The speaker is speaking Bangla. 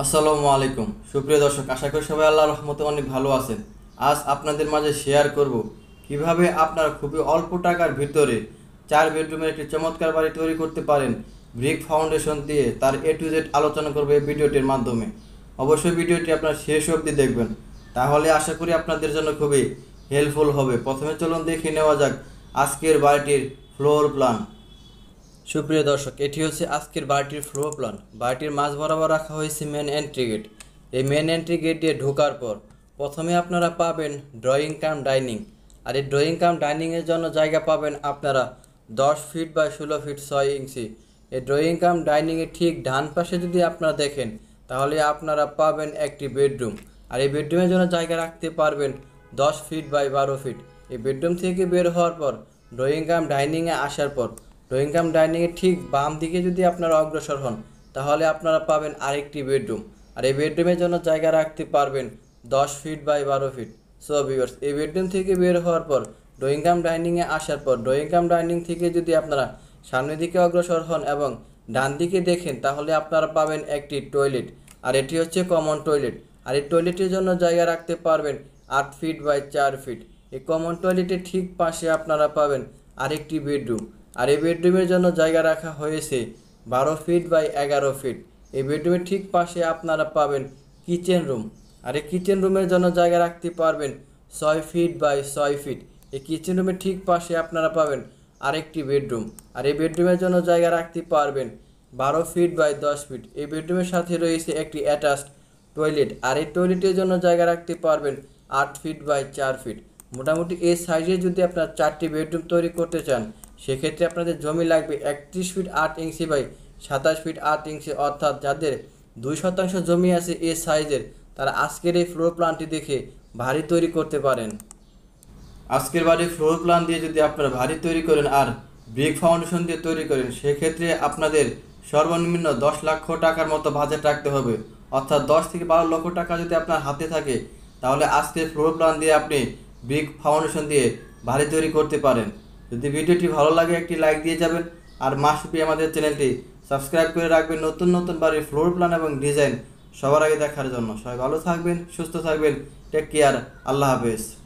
আসসালামু আলাইকুম সুপ্রিয় দর্শক আশা করি সবাই আল্লাহ রহমতে অনেক ভালো আছেন আজ আপনাদের মাঝে শেয়ার করব কিভাবে আপনারা খুবই অল্প টাকার ভিতরে চার বেডরুমের একটি চমৎকার বাড়ি তৈরি করতে পারেন ব্রিক ফাউন্ডেশন দিয়ে তার এ টু জেড আলোচনা করবে এই ভিডিওটির মাধ্যমে অবশ্যই ভিডিওটি আপনার শেষ অবধি দেখবেন তাহলে আশা করি আপনাদের জন্য খুবই হেল্পফুল হবে প্রথমে চলুন দেখে নেওয়া যাক আজকের বাড়িটির ফ্লোর প্ল্যান সুপ্রিয় দর্শক এটি হচ্ছে আজকের বাড়িটির ফ্লো প্ল্যান বাড়িটির মাঝ বরাবর রাখা হয়েছে মেন এন্ট্রি গেট এই মেন এন্ট্রি গেট দিয়ে ঢোকার পর প্রথমে আপনারা পাবেন ড্রয়িং কাম ডাইনিং আর এই ড্রয়িং কাম ডাইনিংয়ের জন্য জায়গা পাবেন আপনারা দশ ফিট বা ষোলো ফিট ছয় ইঞ্চি এই ড্রয়িং কাম ডাইনিংয়ের ঠিক ডান পাশে যদি আপনারা দেখেন তাহলে আপনারা পাবেন একটি বেডরুম আর এই বেডরুমের জন্য জায়গা রাখতে পারবেন দশ ফিট বাই বারো ফিট এই বেডরুম থেকে বের হওয়ার পর ড্রয়িং কাম ডাইনিংয়ে আসার পর রোহিঙ্গাম ডাইনিংয়ে ঠিক বাম দিকে যদি আপনারা অগ্রসর হন তাহলে আপনারা পাবেন আরেকটি বেডরুম আর এই বেডরুমের জন্য জায়গা রাখতে পারবেন দশ ফিট বাই বারো ফিট সো ভিউয়ার্স এই বেডরুম থেকে বের হওয়ার পর রোহিঙ্গাম ডাইনিংয়ে আসার পর রোহিঙ্গাম ডাইনিং থেকে যদি আপনারা সামনের দিকে অগ্রসর হন এবং ডান দিকে দেখেন তাহলে আপনারা পাবেন একটি টয়লেট আর এটি হচ্ছে কমন টয়লেট আর এই টয়লেটের জন্য জায়গা রাখতে পারবেন আট ফিট বাই চার ফিট এই কমন টয়লেটের ঠিক পাশে আপনারা পাবেন আরেকটি বেডরুম আর এই বেডরুমের জন্য জায়গা রাখা হয়েছে বারো ফিট বাই এগারো ফিট এই বেডরুমের ঠিক পাশে আপনারা পাবেন কিচেন রুম আর এই কিচেন রুমের জন্য জায়গা রাখতে পারবেন ছয় ফিট বাই ছয় ফিট এই কিচেন রুমের ঠিক পাশে আপনারা পাবেন আরেকটি বেডরুম আর এই বেডরুমের জন্য জায়গা রাখতে পারবেন বারো ফিট বাই দশ ফিট এই বেডরুমের সাথে রয়েছে একটি অ্যাটাচড টয়লেট আর এই টয়লেটের জন্য জায়গা রাখতে পারবেন আট ফিট বাই চার ফিট মোটামুটি এই সাইজে যদি আপনার চারটি বেডরুম তৈরি করতে চান সেক্ষেত্রে আপনাদের জমি লাগবে একত্রিশ ফিট আট ইঞ্চি বাই সাতাশ ফিট আট ইঞ্চি অর্থাৎ যাদের দুই শতাংশ জমি আছে এ সাইজের তারা আজকের এই ফ্লোর প্ল্যানটি দেখে ভারী তৈরি করতে পারেন আজকের বাড়ির ফ্লোর প্ল্যান দিয়ে যদি আপনারা ভারী তৈরি করেন আর ব্রিক ফাউন্ডেশন দিয়ে তৈরি করেন সেক্ষেত্রে আপনাদের সর্বনিম্ন দশ লক্ষ টাকার মতো বাজেট রাখতে হবে অর্থাৎ দশ থেকে বারো লক্ষ টাকা যদি আপনার হাতে থাকে তাহলে আজকের ফ্লোর প্ল্যান দিয়ে আপনি ব্রিক ফাউন্ডেশন দিয়ে ভারী তৈরি করতে পারেন যদি ভিডিওটি ভালো লাগে একটি লাইক দিয়ে যাবেন আর মাসপি আমাদের চ্যানেলটি সাবস্ক্রাইব করে রাখবেন নতুন নতুন বাড়ির ফ্লোর প্ল্যান এবং ডিজাইন সবার আগে দেখার জন্য সবাই ভালো থাকবেন সুস্থ থাকবেন টেক কেয়ার আল্লাহ হাফেজ